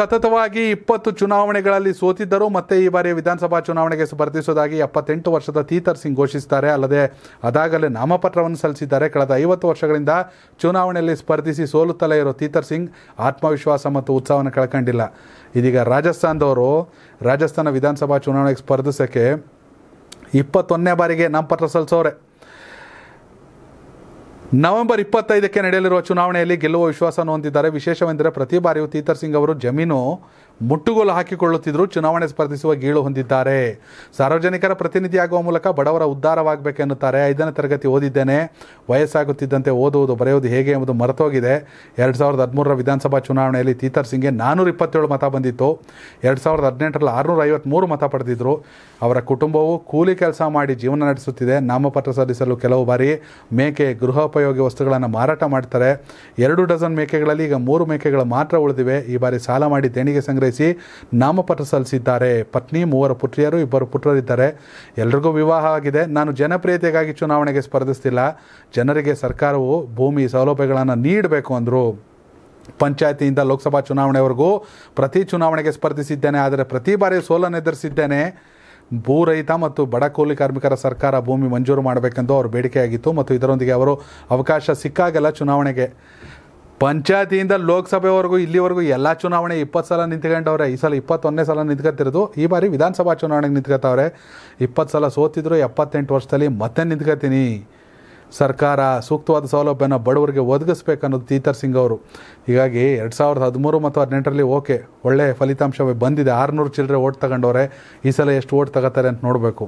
ಸತತವಾಗಿ ಇಪ್ಪತ್ತು ಚುನಾವಣೆಗಳಲ್ಲಿ ಸೋತಿದ್ದರು ಮತ್ತೆ ಈ ಬಾರಿ ವಿಧಾನಸಭಾ ಚುನಾವಣೆಗೆ ಸ್ಪರ್ಧಿಸುವುದಾಗಿ ಎಪ್ಪತ್ತೆಂಟು ವರ್ಷದ ತೀತರ್ ಸಿಂಗ್ ಘೋಷಿಸುತ್ತಾರೆ ಅಲ್ಲದೆ ಅದಾಗಲೇ ನಾಮಪತ್ರವನ್ನು ಸಲ್ಲಿಸಿದ್ದಾರೆ ಕಳೆದ ಐವತ್ತು ವರ್ಷಗಳಿಂದ ಚುನಾವಣೆಯಲ್ಲಿ ಸ್ಪರ್ಧಿಸಿ ಸೋಲುತ್ತಲೇ ಇರೋ ತೀತರ್ ಸಿಂಗ್ ಆತ್ಮವಿಶ್ವಾಸ ಮತ್ತು ಉತ್ಸಾಹವನ್ನು ಕಳ್ಕೊಂಡಿಲ್ಲ ಇದೀಗ ರಾಜಸ್ಥಾನದವರು ರಾಜಸ್ಥಾನ ವಿಧಾನಸಭಾ ಚುನಾವಣೆಗೆ ಸ್ಪರ್ಧಿಸೋಕ್ಕೆ ಇಪ್ಪತ್ತೊಂದನೇ ಬಾರಿಗೆ ನಾಮಪತ್ರ ಸಲ್ಲಿಸೋರೆ ನವೆಂಬರ್ ಇಪ್ಪತ್ತೈದಕ್ಕೆ ನಡೆಯಲಿರುವ ಚುನಾವಣೆಯಲ್ಲಿ ಗೆಲ್ಲುವ ವಿಶ್ವಾಸವನ್ನು ಹೊಂದಿದ್ದಾರೆ ವಿಶೇಷವೆಂದರೆ ಪ್ರತಿ ಬಾರಿಯೂ ತೀತರ್ ಸಿಂಗ್ ಅವರು ಜಮೀನು ಮುಟ್ಟುಗೋಲು ಹಾಕಿಕೊಳ್ಳುತ್ತಿದ್ದರೂ ಚುನಾವಣೆ ಸ್ಪರ್ಧಿಸುವ ಗೀಳು ಹೊಂದಿದ್ದಾರೆ ಸಾರ್ವಜನಿಕರ ಪ್ರತಿನಿಧಿಯಾಗುವ ಮೂಲಕ ಬಡವರ ಉದ್ಧಾರವಾಗಬೇಕೆನ್ನುತ್ತಾರೆ ಐದನೇ ತರಗತಿ ಓದಿದ್ದೇನೆ ವಯಸ್ಸಾಗುತ್ತಿದ್ದಂತೆ ಓದುವುದು ಬರೆಯುವುದು ಹೇಗೆ ಎಂಬುದು ಮರೆತೋಗಿದೆ ಎರಡು ಸಾವಿರದ ಹದಿಮೂರರ ವಿಧಾನಸಭಾ ಚುನಾವಣೆಯಲ್ಲಿ ತೀತರ್ ಸಿಂಗ್ಗೆ ನಾನ್ನೂರ ಇಪ್ಪತ್ತೇಳು ಮತ ಬಂದಿತ್ತು ಎರಡು ಸಾವಿರದ ಹದಿನೆಂಟರಲ್ಲಿ ಆರುನೂರ ಐವತ್ತ್ಮೂರು ಮತ ಪಡೆದಿದ್ದರು ಅವರ ಕುಟುಂಬವು ಕೂಲಿ ಕೆಲಸ ಮಾಡಿ ಜೀವನ ನಡೆಸುತ್ತಿದೆ ನಾಮಪತ್ರ ಸಲ್ಲಿಸಲು ಕೆಲವು ಬಾರಿ ಮೇಕೆ ಗೃಹೋಪಯೋಗಿ ವಸ್ತುಗಳನ್ನು ಮಾರಾಟ ಮಾಡ್ತಾರೆ ಎರಡು ಡಜನ್ ಮೇಕೆಗಳಲ್ಲಿ ಈಗ ಮೂರು ಮೇಕೆಗಳು ಮಾತ್ರ ಉಳಿದಿವೆ ಈ ಬಾರಿ ಸಾಲ ಮಾಡಿ ದೇಣಿಗೆ ಸಂಗ್ರಹಿಸಿ ಆಗ್ರಹಿಸಿ ನಾಮಪತ್ರ ಸಲ್ಲಿಸಿದ್ದಾರೆ ಪತ್ನಿ ಮೂವರು ಪುತ್ರಿಯರು ಇಬ್ಬರು ಪುತ್ರರಿದ್ದಾರೆ ಎಲ್ರಿಗೂ ವಿವಾಹ ಆಗಿದೆ ನಾನು ಜನಪ್ರಿಯತೆಗಾಗಿ ಚುನಾವಣೆಗೆ ಸ್ಪರ್ಧಿಸ್ತಿಲ್ಲ ಜನರಿಗೆ ಸರ್ಕಾರವು ಭೂಮಿ ಸೌಲಭ್ಯಗಳನ್ನು ನೀಡಬೇಕು ಅಂದರು ಪಂಚಾಯತಿಯಿಂದ ಲೋಕಸಭಾ ಚುನಾವಣೆವರೆಗೂ ಪ್ರತಿ ಚುನಾವಣೆಗೆ ಸ್ಪರ್ಧಿಸಿದ್ದೇನೆ ಆದರೆ ಪ್ರತಿ ಬಾರಿ ಸೋಲನ್ನು ಎದುರಿಸಿದ್ದೇನೆ ಭೂರಹಿತ ಮತ್ತು ಬಡ ಕೂಲಿ ಕಾರ್ಮಿಕರ ಸರ್ಕಾರ ಭೂಮಿ ಮಂಜೂರು ಮಾಡಬೇಕೆಂದು ಅವರು ಬೇಡಿಕೆಯಾಗಿತ್ತು ಮತ್ತು ಇದರೊಂದಿಗೆ ಅವರು ಅವಕಾಶ ಸಿಕ್ಕಾಗಲ್ಲ ಚುನಾವಣೆಗೆ ಪಂಚಾಯತಿಯಿಂದ ಲೋಕಸಭೆವರೆಗೂ ಇಲ್ಲಿವರೆಗೂ ಎಲ್ಲ ಚುನಾವಣೆ ಇಪ್ಪತ್ತು ಸಲ ನಿಂತ್ಕೊಂಡವ್ರೆ ಈ ಸಲ ಇಪ್ಪತ್ತೊಂದನೇ ಸಲ ನಿಂತ್ಕೊತಿರೋದು ಈ ಬಾರಿ ವಿಧಾನಸಭಾ ಚುನಾವಣೆಗೆ ನಿಂತ್ಕೊತಾವ್ರೆ ಇಪ್ಪತ್ತು ಸಲ ಸೋತಿದ್ರು ಎಪ್ಪತ್ತೆಂಟು ವರ್ಷದಲ್ಲಿ ಮತ್ತೆ ನಿಂತ್ಕೊತೀನಿ ಸರ್ಕಾರ ಸೂಕ್ತವಾದ ಸೌಲಭ್ಯನ ಬಡವರಿಗೆ ಒದಗಿಸ್ಬೇಕನ್ನೋದು ತೀತರ್ ಸಿಂಗ್ ಅವರು ಹೀಗಾಗಿ ಎರಡು ಸಾವಿರದ ಹದಿಮೂರು ಮತ್ತು ಹದಿನೆಂಟರಲ್ಲಿ ಓಕೆ ಒಳ್ಳೆಯ ಫಲಿತಾಂಶವೇ ಬಂದಿದೆ ಆರುನೂರು ಚಿಲ್ಲರೆ ಓಟ್ ತಗೊಂಡವ್ರೆ ಈ ಸಲ ಎಷ್ಟು ಓಟ್ ತಗೋತಾರೆ ಅಂತ ನೋಡಬೇಕು